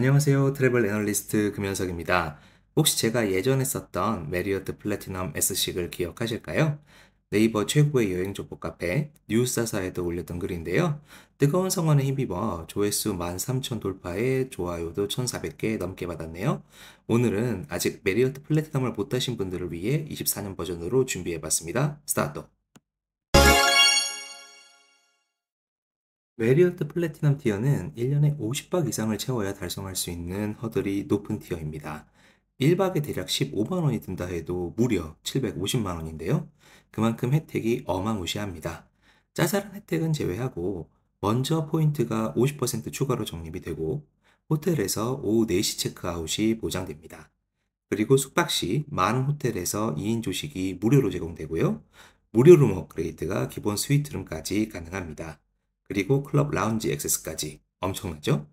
안녕하세요. 트래블 애널리스트 금현석입니다. 혹시 제가 예전에 썼던 메리어트 플래티넘 S식을 기억하실까요? 네이버 최고의 여행 정보 카페 뉴스사사에도 올렸던 글인데요. 뜨거운 성원에 힘입어 조회수 13,000 돌파에 좋아요도 1,400개 넘게 받았네요. 오늘은 아직 메리어트 플래티넘을 못하신 분들을 위해 24년 버전으로 준비해봤습니다. 스타트! 메리어트 플래티넘 티어는 1년에 50박 이상을 채워야 달성할 수 있는 허들이 높은 티어입니다. 1박에 대략 15만원이 든다 해도 무려 750만원인데요. 그만큼 혜택이 어마무시합니다. 짜잘한 혜택은 제외하고 먼저 포인트가 50% 추가로 적립이 되고 호텔에서 오후 4시 체크아웃이 보장됩니다. 그리고 숙박 시 많은 호텔에서 2인 조식이 무료로 제공되고요. 무료룸 업그레이드가 기본 스위트룸까지 가능합니다. 그리고 클럽 라운지 액세스까지 엄청나죠?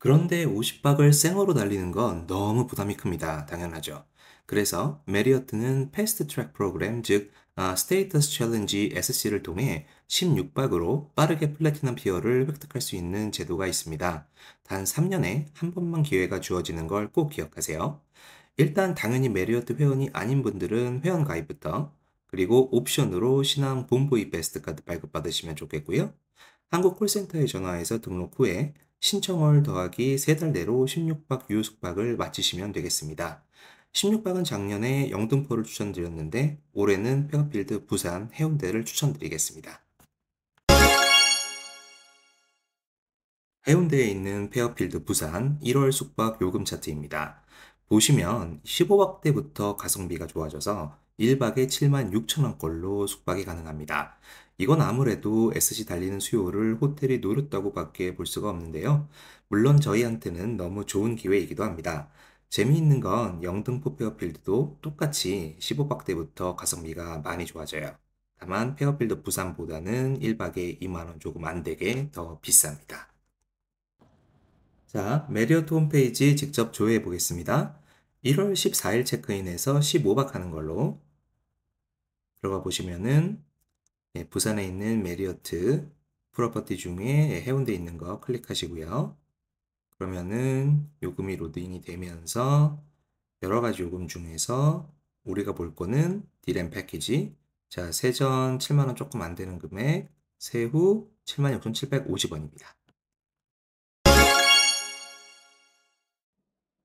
그런데 50박을 생어로 달리는 건 너무 부담이 큽니다. 당연하죠. 그래서 메리어트는 패스트 트랙 프로그램 즉 아, 스테이터스 챌린지 SC를 통해 16박으로 빠르게 플래티넘 피어를 획득할 수 있는 제도가 있습니다. 단 3년에 한 번만 기회가 주어지는 걸 꼭 기억하세요. 일단 당연히 메리어트 회원이 아닌 분들은 회원 가입부터 그리고 옵션으로 신한 본부이 베스트 카드 발급받으시면 좋겠고요. 한국 콜센터에 전화해서 등록 후에 신청을 더하기 3달 내로 16박 유효숙박을 마치시면 되겠습니다. 16박은 작년에 영등포를 추천드렸는데 올해는 페어필드 부산 해운대를 추천드리겠습니다. 해운대에 있는 페어필드 부산 1월 숙박 요금 차트입니다. 보시면 15박 때부터 가성비가 좋아져서 1박에 7만 6천원꼴로 숙박이 가능합니다. 이건 아무래도 SC 달리는 수요를 호텔이 노렸다고 밖에 볼 수가 없는데요. 물론 저희한테는 너무 좋은 기회이기도 합니다. 재미있는 건 영등포 페어필드도 똑같이 15박대부터 가성비가 많이 좋아져요. 다만 페어필드 부산보다는 1박에 2만원 조금 안되게 더 비쌉니다. 자, 메리어트 홈페이지 직접 조회해 보겠습니다. 1월 14일 체크인에서 15박 하는 걸로 들어가 보시면은 예, 부산에 있는 메리어트 프로퍼티 중에 해운대에 있는 거 클릭하시고요. 그러면은 요금이 로드인이 되면서 여러 가지 요금 중에서 우리가 볼 거는 디램 패키지 자 세전 7만원 조금 안 되는 금액 세후 76,750원입니다.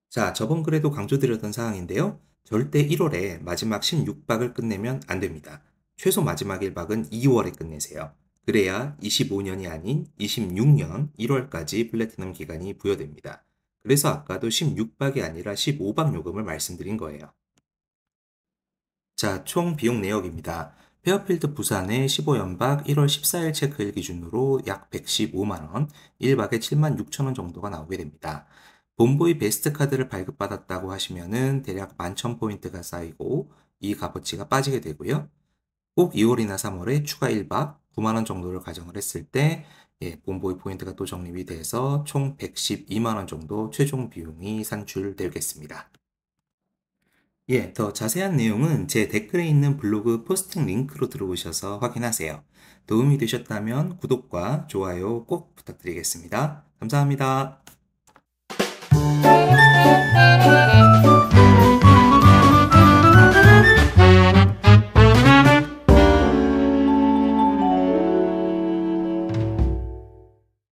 자 저번 글에도 강조드렸던 사항인데요. 절대 1월에 마지막 16박을 끝내면 안 됩니다. 최소 마지막 1박은 2월에 끝내세요. 그래야 25년이 아닌 26년 1월까지 플래티넘 기간이 부여됩니다. 그래서 아까도 16박이 아니라 15박 요금을 말씀드린 거예요. 자, 총 비용 내역입니다. 페어필드 부산의 15연박 1월 14일 체크일 기준으로 약 115만원, 1박에 7만 6천원 정도가 나오게 됩니다. 본보이 베스트 카드를 발급받았다고 하시면은 대략 11,000포인트가 쌓이고 이 값어치가 빠지게 되고요. 꼭 2월이나 3월에 추가 1박 9만원 정도를 가정을 했을 때 예, 본보이 포인트가 또 적립이 돼서 총 112만원 정도 최종 비용이 산출되겠습니다. 예, 더 자세한 내용은 제 댓글에 있는 블로그 포스팅 링크로 들어오셔서 확인하세요. 도움이 되셨다면 구독과 좋아요 꼭 부탁드리겠습니다. 감사합니다.